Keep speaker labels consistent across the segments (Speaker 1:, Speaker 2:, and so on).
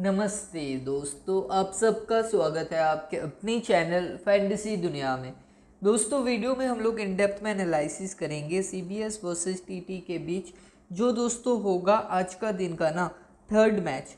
Speaker 1: नमस्ते दोस्तों आप सबका स्वागत है आपके अपनी चैनल फैंटेसी दुनिया में दोस्तों वीडियो में हम लोग इन डेप्थ में एनालिसिस करेंगे C B S versus T T के बीच जो दोस्तों होगा आज का दिन का ना third match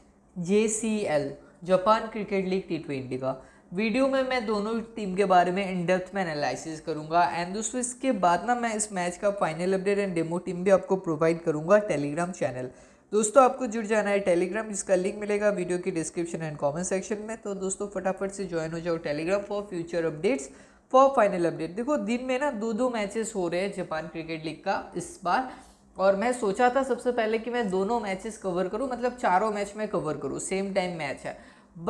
Speaker 1: J C L Japan cricket league T twenty का वीडियो में मैं दोनों टीम के बारे में इन डेप्थ में एनालिसिस करूंगा एंड दोस्तों इसके बाद ना मैं इस मैच का final update and demo team भी आपको प्रोवाइड करूंगा टेलीग्राम चैनल दोस्तों आपको जुड़ जाना है टेलीग्राम जिसका लिंक मिलेगा वीडियो की डिस्क्रिप्शन एंड कमेंट सेक्शन में तो दोस्तों फटाफट से ज्वाइन हो जाओ Telegram for future updates for final update देखो दिन में ना दो दो मैचेस हो रहे हैं जापान क्रिकेट लीग का इस बार और मैं सोचा था सबसे पहले कि मैं दोनों मैचेस कवर करूँ मतलब चारों मैच में कवर करूँ सेम टाइम मैच है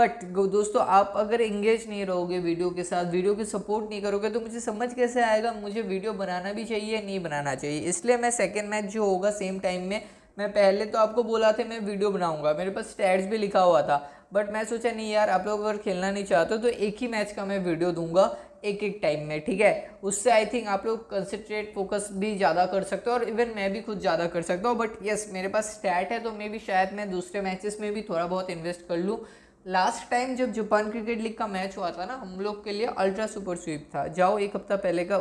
Speaker 1: बट दोस्तों आप अगर इंगेज नहीं रहोगे वीडियो के साथ वीडियो की सपोर्ट नहीं करोगे तो मुझे समझ कैसे आएगा मुझे वीडियो बनाना भी चाहिए नहीं बनाना चाहिए इसलिए मैं सेकेंड मैच जो होगा सेम टाइम में मैं पहले तो आपको बोला था मैं वीडियो बनाऊंगा मेरे पास स्टैट्स भी लिखा हुआ था बट मैं सोचा नहीं यार आप लोग अगर खेलना नहीं चाहते तो एक ही मैच का मैं वीडियो दूंगा एक एक टाइम में ठीक है उससे आई थिंक आप लोग कंसनट्रेट फोकस भी ज़्यादा कर सकते हो और इवन मैं भी खुद ज़्यादा कर सकता हूँ बट येस मेरे पास स्टैट है तो मे भी शायद मैं दूसरे मैचेस में भी थोड़ा बहुत इन्वेस्ट कर लूँ लास्ट टाइम जब जापान क्रिकेट लीग का मैच हुआ था ना हम लोग के लिए अल्ट्रा सुपर स्वीप था जाओ एक हफ्ता पहले का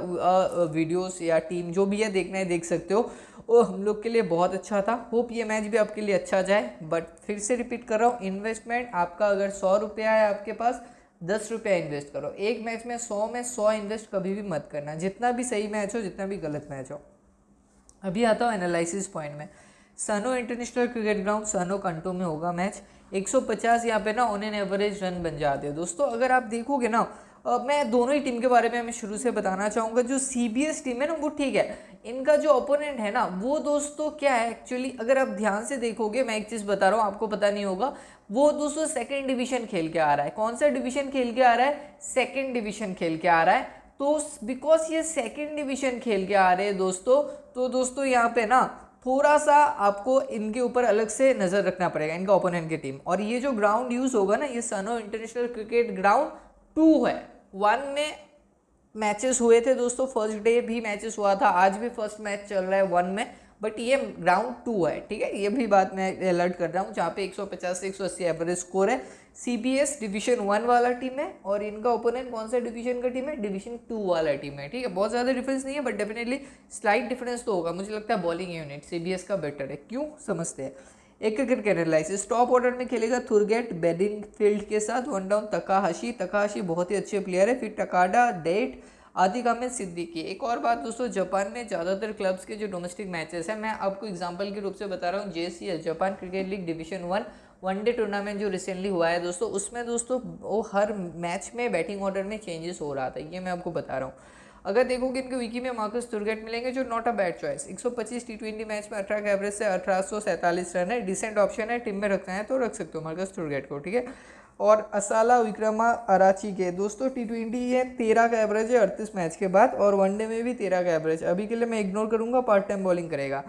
Speaker 1: वीडियोस या टीम जो भी है देखना है देख सकते हो वो हम लोग के लिए बहुत अच्छा था होप ये मैच भी आपके लिए अच्छा जाए बट फिर से रिपीट कर रहा हूँ इन्वेस्टमेंट आपका अगर सौ रुपया है आपके पास दस रुपया इन्वेस्ट करो एक मैच में सौ में सौ इन्वेस्ट कभी भी मत करना जितना भी सही मैच हो जितना भी गलत मैच हो अभी आता हूँ एनालिसिस पॉइंट में सनो इंटरनेशनल क्रिकेट ग्राउंड सनो कंटो में होगा मैच 150 यहाँ पे ना ऑन एन एवरेज रन बन जाते हैं दोस्तों अगर आप देखोगे ना मैं दोनों ही टीम के बारे में हमें शुरू से बताना चाहूँगा जो सी बी एस टीम है ना वो ठीक है इनका जो ओपोनेंट है ना वो दोस्तों क्या है एक्चुअली अगर आप ध्यान से देखोगे मैं एक चीज़ बता रहा हूँ आपको पता नहीं होगा वो दोस्तों सेकेंड डिवीजन खेल के आ रहा है कौन सा डिवीजन खेल के आ रहा है सेकेंड डिवीजन खेल के आ रहा है तो बिकॉज ये सेकेंड डिवीजन खेल के आ रहे हैं दोस्तों तो दोस्तों यहाँ पे ना थोड़ा सा आपको इनके ऊपर अलग से नज़र रखना पड़ेगा इनका ओपोनेंट की टीम और ये जो ग्राउंड यूज़ होगा ना ये Sano international cricket ground two है वन में मैचेस हुए थे दोस्तों फर्स्ट डे भी मैचेस हुआ था आज भी फर्स्ट मैच चल रहा है वन में बट ये ग्राउंड टू है ठीक है ये भी बात मैं अलर्ट कर रहा हूँ जहाँ पे 150 से 180 एवरेज स्कोर है C B S division one वाला टीम है और इनका ओपोनेंट कौन सा डिवीजन का टीम है डिवीजन टू वाला टीम है ठीक है बहुत ज़्यादा डिफरेंस नहीं है बट डेफिनेटली स्लाइट डिफरेंस तो होगा मुझे लगता है bowling unit C B S का बेटर है क्यों समझते हैं एक क्रिकेट एनालिसिस टॉप ऑर्डर में खेलेगा थुरगेट बेडिंग फील्ड के साथ वन डाउन तकाहाशी तकाहाशी बहुत ही अच्छे प्लेयर है फिर टकाडा डेट आदि आदिकामित सिद्दीकी एक और बात दोस्तों जापान में ज़्यादातर क्लब्स के जो डोमेस्टिक मैचेस हैं मैं आपको एग्जांपल के रूप से बता रहा हूँ J Japan cricket league division one one day tournament जो रिसेंटली हुआ है दोस्तों उसमें दोस्तों वो हर मैच में बैटिंग ऑर्डर में चेंजेस हो रहा था ये मैं आपको बता रहा हूँ अगर देखोगे इनके विकी में मार्कस तुर्गेट मिलेंगे जो not a bad choice 125 T twenty match में अठारह का एवरेज से अठारह रन है डिसेंट ऑप्शन है टीम में रखना है तो रख सकते हो मार्कस तुर्गेट को ठीक है और असाला विक्रमा अराची के दोस्तों टी ट्वेंटी है तेरह का एवरेज है अड़तीस मैच के बाद और वनडे में भी तेरह का एवरेज अभी के लिए मैं इग्नोर करूँगा पार्ट टाइम बॉलिंग करेगा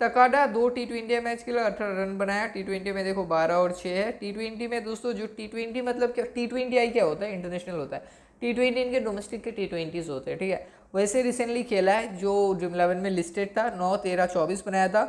Speaker 1: तकाडा दो टी ट्वेंटी मैच के लिए अठारह रन बनाया टी ट्वेंटी में देखो बारह और छः है टी ट्वेंटी में दोस्तों जो टी ट्वेंटी मतलब क्या टी ट्वेंटी आई क्या होता है इंटरनेशनल होता है टी ट्वेंटी इनके डोमेस्टिक के टी ट्वेंटीज़ होते हैं ठीक है वैसे रिसेंटली खेला है जो ड्रीम इलेवन में लिस्टेड था नौ तेरह चौबीस बनाया था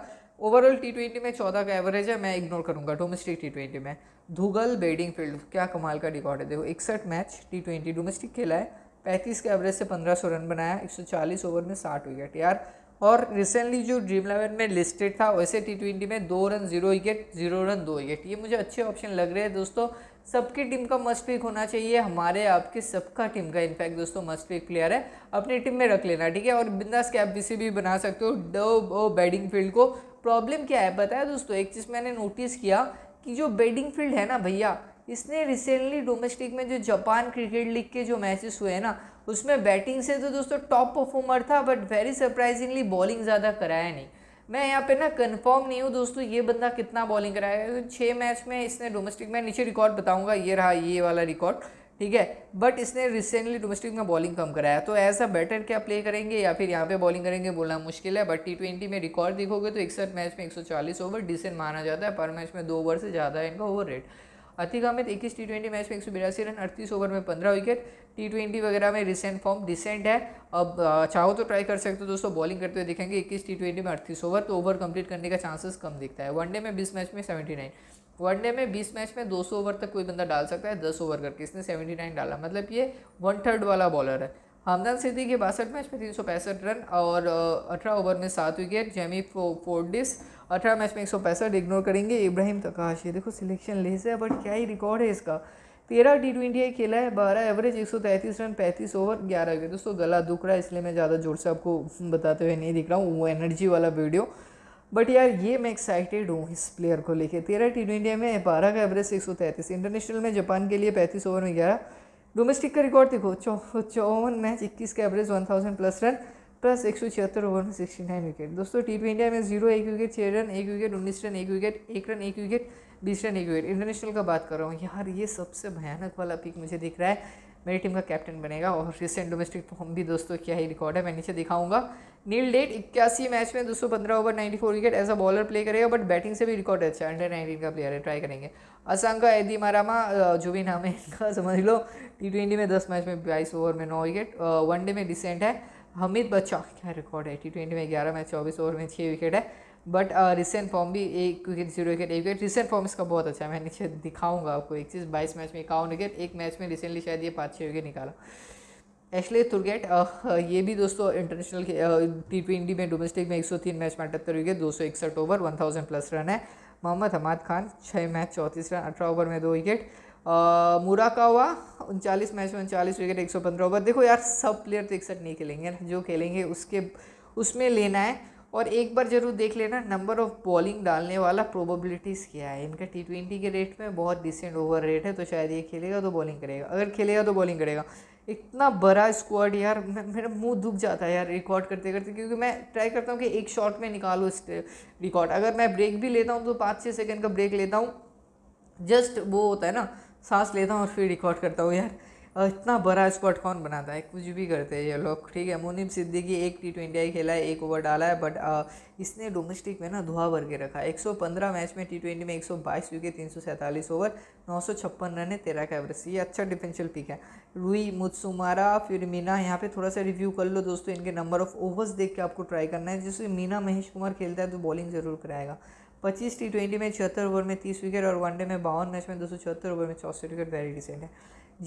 Speaker 1: ओवरऑल टी ट्वेंटी में चौदह का एवरेज है मैं इग्नोर करूँगा डोमेस्टिक टी ट्वेंटी में धुगल बेडिंग फील्ड क्या कमाल का रिकॉर्ड है देखो इकसठ मैच टी ट्वेंटी डोमेस्टिक खेला है पैंतीस के एवरेज से पंद्रह सौ रन बनाया एक सौ चालीस ओवर में साठ विकेट यार और रिसेंटली जो ड्रीम इलेवन में लिस्टेड था वैसे टी ट्वेंटी में दो run zero wicket zero run दो विकेट ये मुझे अच्छे ऑप्शन लग रहे हैं दोस्तों सबकी टीम का मस्ट पिक होना चाहिए हमारे आपके सबका टीम का इनफैक्ट दोस्तों मस्ट पिक प्लेयर है अपनी टीम में रख लेना ठीक है और बिंदास कैप भी भी बना सकते हो डो बैटिंग फील्ड को प्रॉब्लम क्या है बताया दोस्तों एक चीज़ मैंने नोटिस किया कि जो बैटिंग फील्ड है ना भैया इसने रिसेंटली डोमेस्टिक में जो जापान क्रिकेट लीग के जो मैचेस हुए हैं ना उसमें बैटिंग से तो दोस्तों टॉप परफॉर्मर था बट वेरी सरप्राइजिंगली बॉलिंग ज़्यादा कराया नहीं मैं यहाँ पे ना कंफर्म नहीं हूँ दोस्तों ये बंदा कितना बॉलिंग कराया छः मैच में इसने डोमेस्टिक में नीचे रिकॉर्ड बताऊँगा ये रहा ये वाला रिकॉर्ड ठीक है बट इसने रिसेंटली डोमेस्टिक में बॉलिंग कम कराया तो एज अ बेटर क्या प्ले करेंगे या फिर यहाँ पे बॉलिंग करेंगे बोलना मुश्किल है बट टी ट्वेंटी में रिकॉर्ड देखोगे तो इकसठ मैच में 140 ओवर डिसेंट माना जाता है पर मैच में दो ओवर से ज़्यादा है इनका ओवर रेट अतिगामित इक्कीस टी ट्वेंटी मैच में एक सौ बिरासी रन अड़तीस ओवर में पंद्रह विकेट टी ट्वेंटी वगैरह में रिसेंट फॉर्म डिसेंट है अब चाहो तो ट्राई कर सकते हो दोस्तों बॉलिंग करते हुए दिखेंगे इक्कीस टी ट्वेंटी में अड़तीस ओवर तो ओवर कंप्लीट करने का चांसेस कम दिखता है वनडे में बीस मैच में सेवेंटी नाइन वनडे में बीस मैच में दो सौ ओवर तक कोई बंदा डाल सकता है दस ओवर करके इसने सेवेंटी नाइन डाला मतलब ये वन थर्ड वाला बॉलर है हमदान के बासठ मैच में तीन सौ पैंसठ रन और अठारह ओवर में सात विकेट जेमी फोर्डिस अठारह मैच में एक सौ पैंसठ इग्नोर करेंगे इब्राहिम तकाश तो ये देखो सिलेक्शन ले से बट क्या ही रिकॉर्ड है इसका तेरह टी ट्वेंटी खेला है बारह एवरेज एक सौ तैंतीस रन पैंतीस ओवर ग्यारह विकेट दोस्तों गला दुख रहा है इसलिए मैं ज़्यादा जोर से आपको बताते हुए नहीं दिख रहा हूँ वो एनर्जी वाला वीडियो बट यार ये मैं एक्साइटेड हूँ इस प्लेयर को लेके तेरह टी ट्वेंटी में बारह का एवरेज एक सौ तैंतीस इंटरनेशनल में जापान के लिए पैंतीस ओवर में ग्यारह डोमेस्टिक का रिकॉर्ड देखो चौवन मैच इक्कीस का average one thousand plus run plus एक सौ छिहत्तर ओवर में सिक्सटी नाइन विकेट दोस्तों टी ट्वेंटी इंडिया में जीरो एक विकेट छः रन एक विकेट उन्नीस रन एक विकेट एक रन एक विकेट बीस रन एक विकेट इंटरनेशनल का बात कर रहा हूँ यार ये सबसे भयानक वाला पिक मुझे दिख रहा है मेरी टीम का कैप्टन बनेगा और रिसेंट डोमेस्टिक फॉर्म भी दोस्तों क्या ही रिकॉर्ड है मैं नीचे दिखाऊंगा नील डेट इक्यासी मैच में 215 over 94 wicket as a bowler play करेगा बट बैटिंग से भी रिकॉर्ड अच्छा है अंडर नाइनटीन का प्लेयर है ट्राई करेंगे असंका एदी मारामा जो भी नाम है इनका समझ लो टी ट्वेंटी में दस मैच में बाईस ओवर में नौ विकेट वनडे में डिसेंट है हमिद बच्चा क्या रिकॉर्ड है टी ट्वेंटी में ग्यारह मैच चौबीस ओवर में छः विकेट है बट रिसेंट फॉर्म भी एक विकेट जीरो विकेट एक विकेट रिसेंट फॉर्म इसका बहुत अच्छा है मैं नीचे दिखाऊंगा आपको एक चीज़ बाईस मैच में इक्यावन विकेट एक मैच में रिसेंटली शायद ये पाँच छः विकेट निकाला एशले तुर्गेट ये भी दोस्तों इंटरनेशनल टी ट्वेंटी में डोमेस्टिक में 103 मैच में अठहत्तर विकेट दो सौ इकसठ ओवर 1000 प्लस रन है मोहम्मद हमाद खान छः मैच चौंतीस रन अठारह ओवर में दो विकेट मुराकावा उनचालीस मैच में उनचालीस विकेट एक सौ पंद्रह ओवर देखो यार सब प्लेयर तो इकसठ नहीं खेलेंगे जो खेलेंगे उसके उसमें लेना है और एक बार ज़रूर देख लेना नंबर ऑफ बॉलिंग डालने वाला प्रोबेबिलिटीज़ क्या है इनका टी ट्वेंटी के रेट में बहुत डिसेंट ओवर रेट है तो शायद ये खेलेगा तो बॉलिंग करेगा अगर खेलेगा तो बॉलिंग करेगा इतना बड़ा स्क्वाड यार मेरा मुंह दुख जाता है यार रिकॉर्ड करते करते क्योंकि मैं ट्राई करता हूँ कि एक शॉट में निकालो इस रिकॉर्ड अगर मैं ब्रेक भी लेता हूँ तो पाँच छः सेकेंड का ब्रेक लेता हूँ जस्ट वो होता है ना सांस लेता हूँ और फिर रिकॉर्ड करता हूँ यार इतना बड़ा स्क्वाड कौन बनाता है कुछ भी करते हैं ये लोग ठीक है मुनीम सिद्दीकी एक टी ट्वेंटी आई खेला है एक ओवर डाला है बट आ, इसने डोमेस्टिक में ना धुआं भर के रखा एक सौ पंद्रह मैच में टी ट्वेंटी में एक सौ बाईस विकेट तीन सौ सैंतालीस ओवर नौ सौ छप्पन रन है तेरह का एवरेज ये अच्छा डिफेंशियल पिक है रुई मुत्सुमारा फिर मीना यहाँ पे थोड़ा सा रिव्यू कर लो दोस्तों इनके नंबर ऑफ ओवर्स देख के आपको ट्राई करना है जैसे मीना महेश कुमार खेलता है तो बॉलिंग ज़रूर कराएगा पच्चीस टी ट्वेंटी में छिहत्तर ओवर में तीस विकेट और वनडे में बावन मैच में दो सौ छिहत्तर ओवर में चौसठ विकेट वेरी डिसेंट है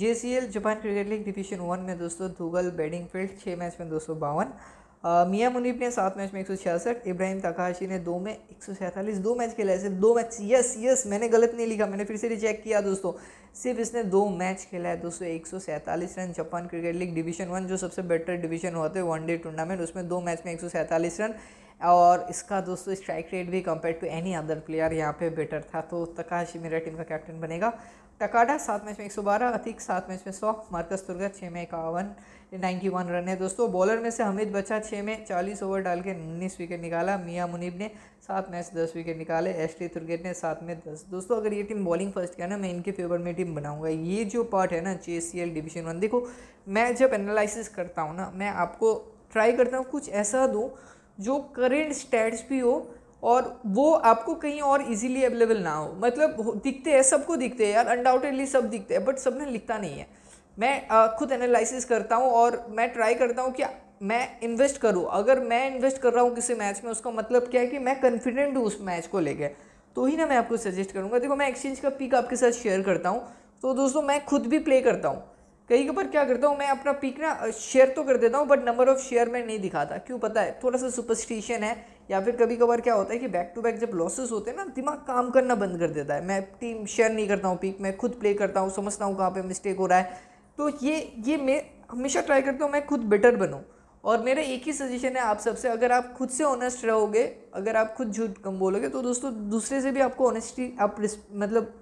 Speaker 1: J C L Japan cricket league division one में दोस्तों धूगल बेडिंग फील्ड छः मैच में दो सौ बावन मियाँ मुनीब ने सात मैच में एक सौ छियासठ इब्राहिम तकाशी ने दो में एक सौ सैंतालीस दो मैच खेला ऐसे दो मैच यस यस मैंने गलत नहीं लिखा मैंने फिर से रिचेक किया दोस्तों सिर्फ इसने दो मैच खेला है दोस्तों एक सौ सैंतालीस run Japan cricket league division one जो सबसे बेटर डिवीजन होते हैं वनडे टूर्नामेंट उसमें दो मैच में एक सौ सैंतालीस रन और इसका दोस्तों स्ट्राइक रेट भी compare to any other player यहाँ पे बेटर था तो तकाशी मेरा टीम का कैप्टन बनेगा टकाडा सात मैच में एक सौ बारह अतिक सात मैच में सौ मार्कस तुर्गा छः में इक्यावन नाइन्टी वन रन है दोस्तों बॉलर में से हमिद बच्चा छः में चालीस ओवर डाल के उन्नीस विकेट निकाला मियाँ मुनीब ने सात मैच दस विकेट निकाले एशली थुरगेट ने सात में दस दोस्तों अगर ये टीम बॉलिंग फर्स्ट क्या ना मैं इनके फेवर में टीम बनाऊंगा ये जो पार्ट है ना J C L division one देखो मैं जब एनालिसिस करता हूँ ना मैं आपको ट्राई करता हूँ कुछ ऐसा दूँ जो करेंट स्टैट्स भी हो और वो आपको कहीं और इजीली अवेलेबल ना हो मतलब दिखते हैं सबको दिखते हैं यार अनडाउटेडली सब दिखते हैं बट सब ने लिखता नहीं है मैं खुद एनालिसिस करता हूँ और मैं ट्राई करता हूँ कि मैं इन्वेस्ट करूँ अगर मैं इन्वेस्ट कर रहा हूँ किसी मैच में उसका मतलब क्या है कि मैं कॉन्फिडेंट हूँ उस मैच को लेकर तो ही ना मैं आपको सजेस्ट करूँगा देखो मैं एक्सचेंज का पिक आपके साथ शेयर करता हूँ तो दोस्तों मैं खुद भी प्ले करता हूँ कहीं के क्या करता हूँ मैं अपना पिक ना शेयर तो कर देता हूँ बट नंबर ऑफ शेयर मैं नहीं दिखाता क्यों पता है थोड़ा सा सुपरस्टिशन है या फिर कभी कभार क्या होता है कि बैक टू बैक जब लॉसेस होते हैं ना दिमाग काम करना बंद कर देता है मैं टीम शेयर नहीं करता हूँ पिक मैं खुद प्ले करता हूँ समझता हूँ कहाँ पर मिस्टेक हो रहा है तो ये ये मैं हमेशा ट्राई करता हूँ मैं खुद बेटर बनूँ और मेरा एक ही सजेशन है आप सबसे अगर आप खुद से ऑनेस्ट रहोगे अगर आप खुद झूठ कम बोलोगे तो दोस्तों दूसरे से भी आपको ऑनेस्टी आप मतलब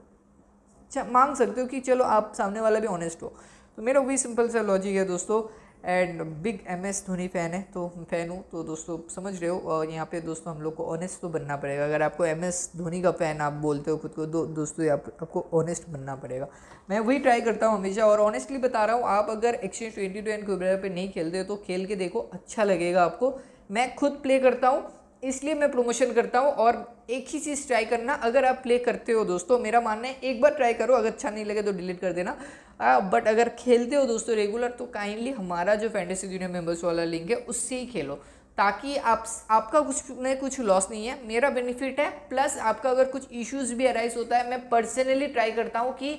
Speaker 1: मांग सकते हो कि चलो आप सामने वाला भी ऑनेस्ट हो तो मेरा वही सिंपल सा लॉजिक है दोस्तों and big M S Dhoni fan है तो फ़ैन हूँ तो दोस्तों समझ रहे हो और यहाँ पे दोस्तों हम लोग को ऑनेस्ट तो बनना पड़ेगा अगर आपको एम एस धोनी का फ़ैन आप बोलते हो खुद को दो दोस्तों आप, आपको ऑनेस्ट बनना पड़ेगा मैं वही ट्राई करता हूँ हमेशा और ऑनेस्टली बता रहा हूँ आप अगर एक्सचेंज ट्वेंटी टू एंड पर नहीं खेलते हो तो खेल के देखो अच्छा लगेगा आपको मैं खुद प्ले करता हूँ इसलिए मैं प्रमोशन करता हूँ और एक ही चीज़ ट्राई करना अगर आप प्ले करते हो दोस्तों मेरा मानना है एक बार ट्राई करो अगर अच्छा नहीं लगे तो डिलीट कर देना आ, बट अगर खेलते हो दोस्तों रेगुलर तो काइंडली हमारा जो फैंटेसी जूनियर मेंबर्स वाला लिंक है उससे ही खेलो ताकि आप आपका कुछ में कुछ लॉस नहीं है मेरा बेनिफिट है प्लस आपका अगर कुछ इश्यूज़ भी अराइज होता है मैं पर्सनली ट्राई करता हूँ कि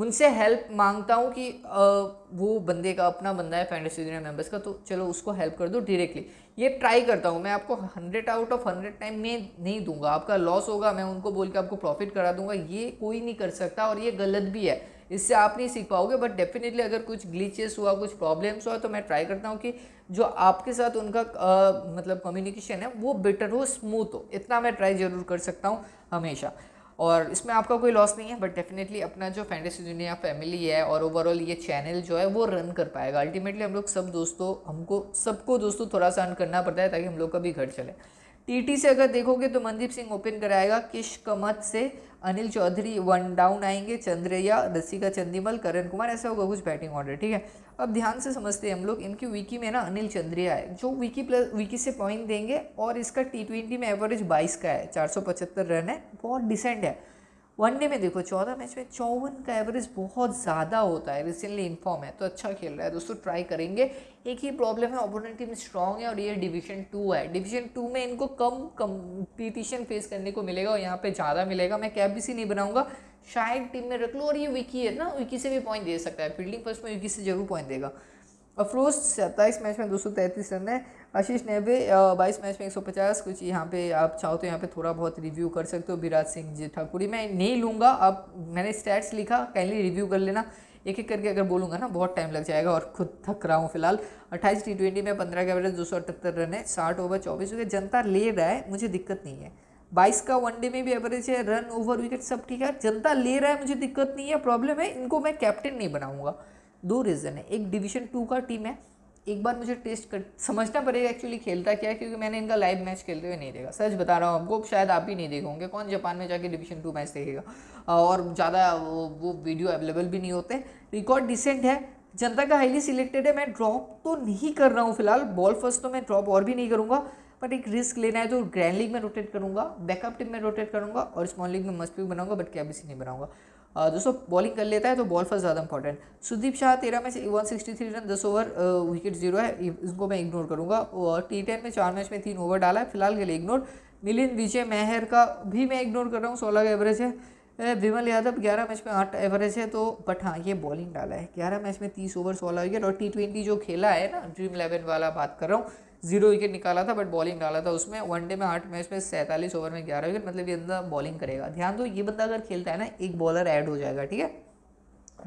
Speaker 1: उनसे हेल्प मांगता हूँ कि आ, वो बंदे का अपना बंदा है फैंटेसी दुनिया मेम्बर्स का तो चलो उसको हेल्प कर दो डायरेक्टली ये ट्राई करता हूँ मैं आपको hundred out of hundred time में नहीं दूंगा आपका लॉस होगा मैं उनको बोल के आपको प्रॉफिट करा दूंगा ये कोई नहीं कर सकता और ये गलत भी है इससे आप नहीं सीख पाओगे बट डेफिनेटली अगर कुछ ग्लीचेस हुआ कुछ प्रॉब्लम्स हुआ तो मैं ट्राई करता हूँ कि जो आपके साथ उनका आ, मतलब कम्युनिकेशन है वो बेटर हो स्मूथ हो इतना मैं ट्राई ज़रूर कर सकता हूँ हमेशा और इसमें आपका कोई लॉस नहीं है बट डेफिनेटली अपना जो फैंटेसी दुनिया फैमिली है और ओवरऑल ये चैनल जो है वो रन कर पाएगा अल्टीमेटली हम लोग सब दोस्तों हमको सबको दोस्तों थोड़ा सा अर्न करना पड़ता है ताकि हम लोग का भी घर चले टीटी से अगर देखोगे तो मनदीप सिंह ओपन कराएगा किश कमत से अनिल चौधरी वन डाउन आएंगे चंद्रैया रसिका चंदीमल करण कुमार ऐसा होगा कुछ बैटिंग ऑर्डर ठीक है अब ध्यान से समझते हैं हम लोग इनकी विकी में ना अनिल चंद्रिया है जो विकी प्लस विकी से पॉइंट देंगे और इसका टी ट्वेंटी में एवरेज बाईस का है चार सौ पचहत्तर रन है बहुत डिसेंट है वनडे में देखो चौदह मैच में चौवन का एवरेज बहुत ज़्यादा होता है रिसेंटली इन्फॉर्म है तो अच्छा खेल रहा है दोस्तों ट्राई करेंगे एक ही प्रॉब्लम है ऑपोनेंट टीम स्ट्रांग है और ये डिवीजन टू है डिवीजन टू में इनको कम कंपटीशन फेस करने को मिलेगा और यहाँ पे ज़्यादा मिलेगा मैं कैब भी सी नहीं बनाऊंगा शायद टीम में रख लो और ये विकी है ना विकी से भी पॉइंट दे सकता है फील्डिंग फर्स्ट में विकी से जरूर पॉइंट देगा अफरोज सत्ताईस मैच में दो सौ तैंतीस रन है आशीष नेबे बाईस मैच में एक सौ पचास कुछ यहाँ पे आप चाहो तो यहाँ पे थोड़ा बहुत रिव्यू कर सकते हो विराट सिंह जी ठाकुरी मैं नहीं लूँगा अब मैंने स्टैट्स लिखा कैंडली रिव्यू कर लेना एक एक करके अगर बोलूँगा ना बहुत टाइम लग जाएगा और खुद थक रहा हूँ फिलहाल अट्ठाईस टी ट्वेंटी में पंद्रह का एवरेज दो सौ अठहत्तर रन है साठ ओवर चौबीस विकेट जनता ले रहा है मुझे दिक्कत नहीं है बाईस का वनडे में भी एवरेज है रन ओवर विकेट सब ठीक है जनता ले रहा है मुझे दिक्कत नहीं है प्रॉब्लम है इनको मैं कैप्टन नहीं बनाऊँगा दो रीज़न है एक डिवीजन टू का टीम है एक बार मुझे टेस्ट कर समझना पड़ेगा एक्चुअली खेलता क्या है क्योंकि मैंने इनका लाइव मैच खेलते हुए नहीं देखा सच बता रहा हूँ आपको शायद आप ही नहीं देखोगे कौन जापान में जाके डिवीजन टू मैच देखेगा और ज़्यादा वो, वो वीडियो अवेलेबल भी नहीं होते रिकॉर्ड डिसेंट है जनता का हाईली सिलेक्टेड है मैं ड्रॉप तो नहीं कर रहा हूँ फिलहाल बॉल फर्स्ट तो मैं ड्रॉप और भी नहीं करूँगा बट एक रिस्क लेना है तो ग्रैंड लीग में रोटेट करूँगा बैकअप टीम में रोटेट करूँगा और स्मॉल लीग में मस्ट भी बनाऊँगा बट कैबिसी नहीं बनाऊँगा दोस्तों बॉलिंग कर लेता है तो बॉल फर्स्ट ज़्यादा इंपॉर्टेंट सुदीप शाह तेरह में से वन सिक्सटी थ्री रन दस ओवर विकेट जीरो है इसको मैं इग्नोर करूँगा और टी टेन में चार मैच में तीन ओवर डाला है फिलहाल के लिए इग्नोर मिलिंद विजय मेहर का भी मैं इग्नोर कर रहा हूँ सोलह का एवरेज है विमल यादव ग्यारह मैच में आठ एवरेज है तो बट हाँ ये बॉलिंग डाला है ग्यारह मैच में तीस ओवर सोलह विकेट और टी ट्वेंटी जो खेला है ना ड्रीम इलेवन वाला बात कर रहा हूँ जीरो विकेट निकाला था बट बॉलिंग डाला था उसमें वनडे में आठ मैच में सैंतालीस ओवर में ग्यारह विकेट मतलब ये बंदा बॉलिंग करेगा ध्यान दो ये बंदा अगर खेलता है ना एक बॉलर ऐड हो जाएगा ठीक है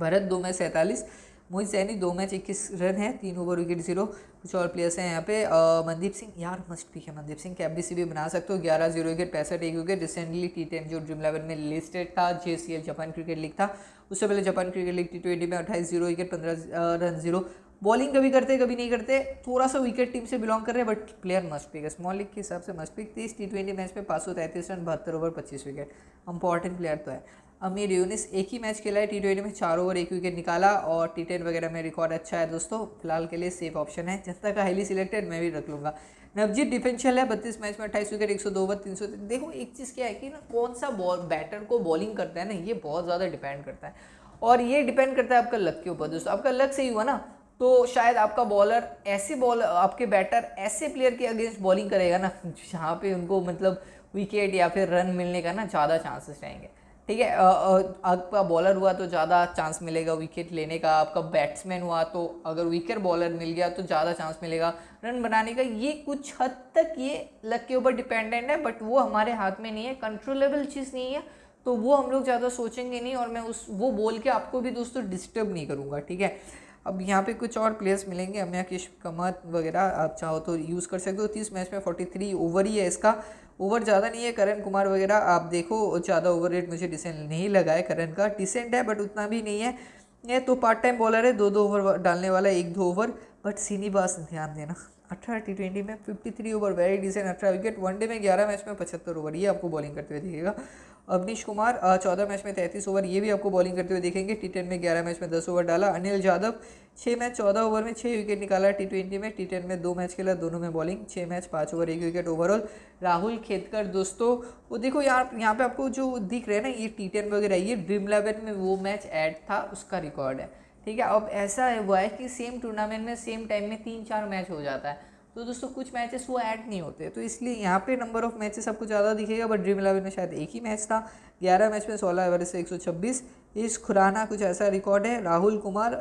Speaker 1: भरत दो में सैंतालीस मोहित सैनी दो मैच इक्कीस रन है तीन ओवर विकेट जीरो कुछ और प्लेयर्स हैं यहाँ पे मनदीप सिंह यार मस्ट पिक है मनदीप सिंह सी भी बना सकते हो ग्यारह जीरो विकेट पैंसठ एक विकेट रिसेंटली टी टेन जो ड्रीम इलेवन में लिस्टेड था J C L Japan cricket league था उससे पहले Japan cricket league T twenty में अट्ठाईस जीरो विकेट पंद्रह रन जीरो बॉलिंग कभी करते कभी नहीं करते थोड़ा सा विकेट टीम से बिलोंग कर रहे हैं बट प्लेयर मस्ट पिक है स्मॉल लीग के हिसाब से मस्ट पिक तीस टी ट्वेंटी मैच में पाँच सौ तैंतीस रन बहत्तर ओवर पच्चीस विकेट इंपॉर्टेंट प्लेयर तो है अमीर यूनिस एक ही मैच खेला है टी ट्वेंटी में चार ओवर एक विकेट निकाला और टी टेन वगैरह में रिकॉर्ड अच्छा है दोस्तों फिलहाल के लिए सेफ ऑप्शन है जनता का हाईली सिलेक्टेड मैं भी रख लूँगा नवजीत डिफेंशियल है बत्तीस मैच में अट्ठाईस विकेट एक सौ दो ओवर तीन सौ देखो एक चीज़ क्या है कि ना कौन सा बॉल बैटर को बॉलिंग करता है ना ये बहुत ज़्यादा डिपेंड करता है और ये डिपेंड करता है आपका लक के ऊपर दोस्तों आपका लक सही हुआ ना तो शायद आपका बॉलर ऐसे बॉल आपके बैटर ऐसे प्लेयर के अगेंस्ट बॉलिंग करेगा ना जहाँ पे उनको मतलब विकेट या फिर रन मिलने का ना ज़्यादा चांसेस रहेंगे ठीक है आपका बॉलर हुआ तो ज़्यादा चांस मिलेगा विकेट लेने का आपका बैट्समैन हुआ तो अगर वीकर बॉलर मिल गया तो ज़्यादा चांस मिलेगा रन बनाने का ये कुछ हद तक ये लक के ऊपर डिपेंडेंट है बट वो हमारे हाथ में नहीं है कंट्रोलेबल चीज़ नहीं है तो वो हम लोग ज़्यादा सोचेंगे नहीं और मैं उस वो बोल के आपको भी दोस्तों डिस्टर्ब नहीं करूँगा ठीक है अब यहाँ पे कुछ और प्लेयर्स मिलेंगे अम्या किश कमत वगैरह आप चाहो तो यूज़ कर सकते हो तीस मैच में फोर्टी थ्री ओवर ही है इसका ओवर ज़्यादा नहीं है करण कुमार वगैरह आप देखो ज़्यादा ओवर रेट मुझे डिसेंट नहीं लगा है करण का डिसेंट है बट उतना भी नहीं है ये तो पार्ट टाइम बॉलर है दो दो ओवर डालने वाला एक दो ओवर बट सीनीबास ध्यान देना अठारह टी ट्वेंटी में fifty three over very decent अठारह विकेट वनडे में ग्यारह मैच में पचहत्तर ओवर ये आपको बॉलिंग करते हुए दिखेगा अवनीश कुमार चौदह मैच में तैंतीस ओवर ये भी आपको बॉलिंग करते हुए देखेंगे टी टेन में ग्यारह मैच में दस ओवर डाला अनिल यादव छः मैच चौदह ओवर में छः विकेट निकाला टी ट्वेंटी में टी टेन में दो मैच खेला दोनों में बॉलिंग छः मैच पाँच ओवर एक विकेट ओवरऑल राहुल खेतकर दोस्तों वो देखो यार यहाँ पे आपको जो दिख रहे हैं ना ये टी टेन वगैरह ये ड्रीम इलेवन में वो मैच ऐड था उसका रिकॉर्ड है ठीक है अब ऐसा हुआ है कि सेम टूर्नामेंट में सेम टाइम में तीन चार मैच हो जाता है तो दोस्तों कुछ मैचेस वो ऐड नहीं होते तो इसलिए यहाँ पे नंबर ऑफ मैचेस आपको ज़्यादा दिखेगा बट ड्रीम इलेवन में शायद एक ही मैच था ग्यारह मैच में सोलह एवरेज से एक सौ छब्बीस इस खुराना कुछ ऐसा रिकॉर्ड है राहुल कुमार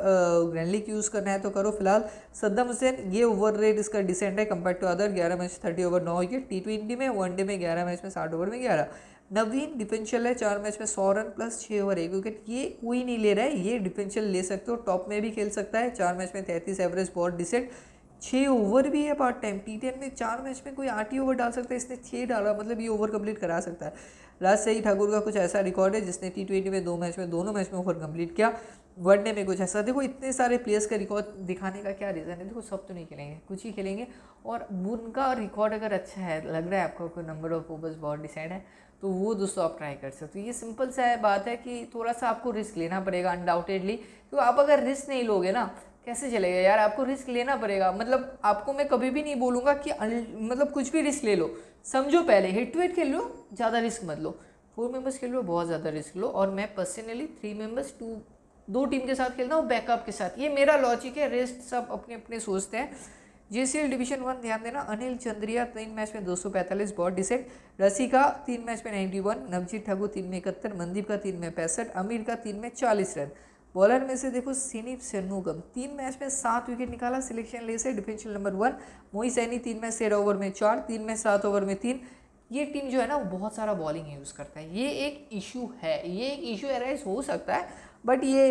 Speaker 1: ग्रैंडलिक यूज़ करना है तो करो फिलहाल सद्दम हुसैन ये ओवर रेट इसका डिसेंट है कंपेयर टू अदर ग्यारह मैच थर्टी ओवर नौ विकेट टी ट्वेंटी में वनडे में ग्यारह मैच में साठ ओवर में ग्यारह नवीन डिफेंशियल है चार मैच में सौ रन प्लस छः ओवर एक विकेट ये कोई नहीं ले रहा है ये डिफेंशियल ले सकते हो टॉप में भी खेल सकता है चार मैच में तैंतीस एवरेज बहुत डिसेंट छः ओवर भी है पार्ट टाइम टी में चार मैच में कोई आठ ही ओवर डाल सकता है इसने छः डाला मतलब ये ओवर कंप्लीट करा सकता है राजशाही ठाकुर का कुछ ऐसा रिकॉर्ड है जिसने टी ट्वेंटी में दो मैच में दोनों मैच में ओवर कंप्लीट किया वनडे में कुछ ऐसा देखो इतने सारे प्लेयर्स का रिकॉर्ड दिखाने का क्या रीज़न है देखो सब तो नहीं खेलेंगे कुछ ही खेलेंगे और उनका रिकॉर्ड अगर अच्छा है लग रहा है आपका कोई नंबर ऑफ ओवर्स बहुत डिसाइड है तो वो दोस्तों आप ट्राई कर सकते हो ये सिंपल सा है बात है कि थोड़ा सा आपको रिस्क लेना पड़ेगा अनडाउटेडली क्यों तो आप अगर रिस्क नहीं लोगे ना कैसे चलेगा यार आपको रिस्क लेना पड़ेगा मतलब आपको मैं कभी भी नहीं बोलूँगा कि मतलब कुछ भी रिस्क ले लो समझो पहले हिट टू हिट खेल लो ज़्यादा रिस्क मत लो फोर मेंबर्स खेल लो बहुत ज़्यादा रिस्क लो और मैं पर्सनली थ्री मेंबर्स टू दो टीम के साथ खेलता हूँ बैकअप के साथ ये मेरा लॉजिक है रेस्ट सब अपने अपने सोचते हैं एल डिवीजन वन ध्यान देना अनिल चंद्रिया तीन मैच में दो सौ पैंतालीस बॉल डिसेंट रसिका तीन मैच में नाइन्टी वन नवजीत ठगू तीन में इकहत्तर मनदीप का तीन में पैंसठ अमीर का तीन में चालीस रन बॉलर में से देखो सीनी सेनूगम तीन मैच में सात विकेट निकाला सिलेक्शन ले से डिफेंशियल नंबर वन मोई सैनी तीन मैच तेरह ओवर में चार तीन मैच सात ओवर में तीन ये टीम जो है ना बहुत सारा बॉलिंग यूज़ करता है ये एक इशू है ये एक इशू एराइज हो सकता है बट ये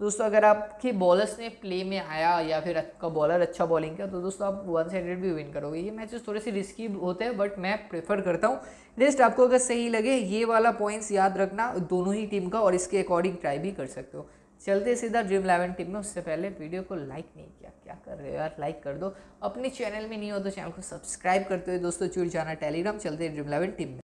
Speaker 1: दोस्तों अगर आपके बॉलर्स ने प्ले में आया या फिर आपका बॉलर अच्छा बॉलिंग किया तो दोस्तों आप वन साइडेड भी विन करोगे ये मैचेस थोड़े से रिस्की होते हैं बट मैं प्रेफर करता हूँ लिस्ट आपको अगर सही लगे ये वाला पॉइंट्स याद रखना दोनों ही टीम का और इसके अकॉर्डिंग ट्राई भी कर सकते हो चलते सीधा ड्रीम इलेवन टीम में उससे पहले वीडियो को लाइक नहीं किया क्या कर रहे हो यार लाइक कर दो अपने चैनल में नहीं हो तो चैनल को सब्सक्राइब करते हुए दोस्तों जुड़ जाना टेलीग्राम चलते ड्रीम इलेवन टीम में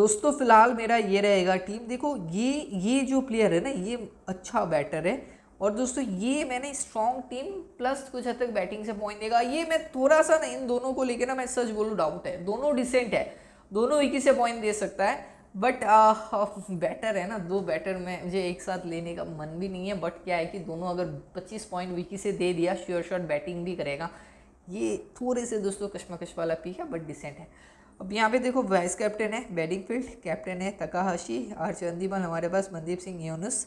Speaker 1: दोस्तों फिलहाल मेरा ये रहेगा टीम देखो ये ये जो प्लेयर है ना ये अच्छा बैटर है और दोस्तों ये मैंने स्ट्रॉन्ग टीम प्लस कुछ हद तक बैटिंग से पॉइंट देगा ये मैं थोड़ा सा ना इन दोनों को लेकर ना मैं सच बोलूँ डाउट है दोनों डिसेंट है दोनों विकी से पॉइंट दे सकता है बट बेटर uh, है ना दो बेटर में मुझे एक साथ लेने का मन भी नहीं है बट क्या है कि दोनों अगर 25 पॉइंट विकी से दे दिया श्योर शॉट बैटिंग भी करेगा ये थोड़े से दोस्तों कश्मकश वाला पीक है बट डिसेंट है अब यहाँ पे देखो वाइस कैप्टन है बैटिंग फील्ड कैप्टन है तकाहाशी आर चंदीमल हमारे पास मनदीप सिंह योनुस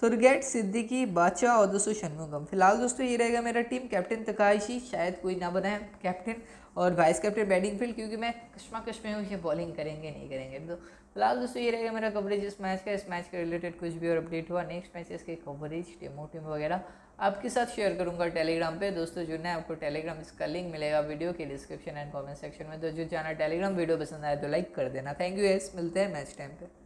Speaker 1: तुर्गेट सिद्दीकी बादशाह और दोस्तों शनमुगम फिलहाल दोस्तों ये रहेगा मेरा टीम कैप्टन तकाशी शायद कोई ना बनाए कैप्टन और वाइस कैप्टन बैटिंग फील्ड क्योंकि मैं कश्मा कश्मे में हूँ ये बॉलिंग करेंगे नहीं करेंगे तो लाल दोस्तों ये रहेगा मेरा कवरेज इस मैच का इस मैच के रिलेटेड कुछ भी और अपडेट हुआ नेक्स्ट मैचेस के कवरेज टीमो टीम वगैरह आपके साथ शेयर करूंगा टेलीग्राम पे दोस्तों जो है आपको टेलीग्राम इसका लिंक मिलेगा वीडियो के डिस्क्रिप्शन एंड कमेंट सेक्शन में तो जो जाना टेलीग्राम वीडियो पसंद आए तो लाइक कर देना थैंक यू एस मिलते हैं मैच टाइम पर